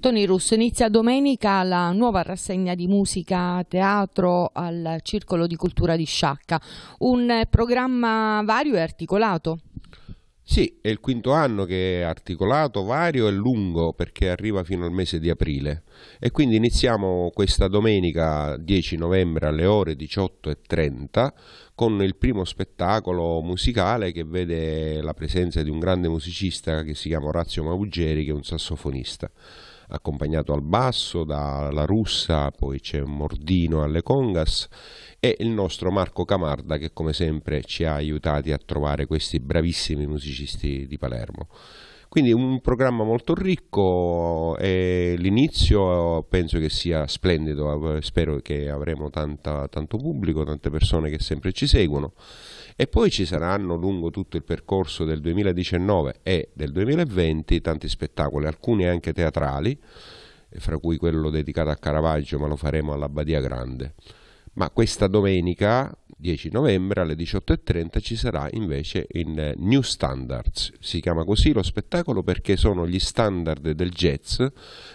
Tony Russo inizia domenica la nuova rassegna di musica teatro al Circolo di Cultura di Sciacca, un programma vario e articolato. Sì, è il quinto anno che è articolato, vario e lungo perché arriva fino al mese di aprile e quindi iniziamo questa domenica 10 novembre alle ore 18.30 con il primo spettacolo musicale che vede la presenza di un grande musicista che si chiama Orazio Maugeri che è un sassofonista accompagnato al basso dalla Russa, poi c'è Mordino alle Congas e il nostro Marco Camarda che come sempre ci ha aiutati a trovare questi bravissimi musicisti di Palermo. Quindi un programma molto ricco e l'inizio penso che sia splendido, spero che avremo tanta, tanto pubblico, tante persone che sempre ci seguono e poi ci saranno lungo tutto il percorso del 2019 e del 2020 tanti spettacoli, alcuni anche teatrali, fra cui quello dedicato a Caravaggio, ma lo faremo alla Badia Grande. Ma questa domenica 10 novembre alle 18.30 ci sarà invece in New Standards, si chiama così lo spettacolo perché sono gli standard del jazz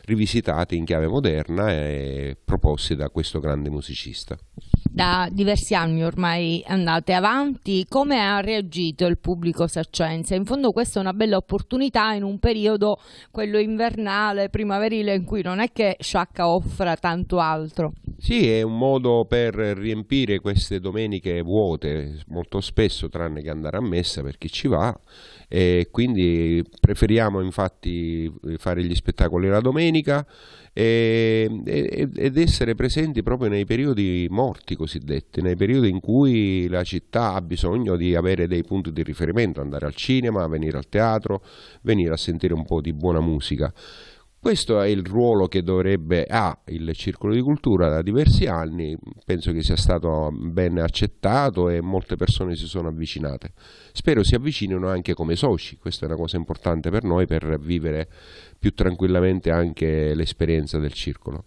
rivisitati in chiave moderna e proposti da questo grande musicista. Da diversi anni ormai andate avanti, come ha reagito il pubblico saccense? In fondo questa è una bella opportunità in un periodo, quello invernale, primaverile, in cui non è che Sciacca offra tanto altro. Sì, è un modo per riempire queste domeniche vuote, molto spesso tranne che andare a messa per chi ci va, e quindi preferiamo infatti fare gli spettacoli la domenica e, ed essere presenti proprio nei periodi morti cosiddetti, nei periodi in cui la città ha bisogno di avere dei punti di riferimento, andare al cinema, venire al teatro, venire a sentire un po' di buona musica. Questo è il ruolo che dovrebbe ha ah, il circolo di cultura da diversi anni, penso che sia stato ben accettato e molte persone si sono avvicinate. Spero si avvicinino anche come soci, questa è una cosa importante per noi per vivere più tranquillamente anche l'esperienza del circolo.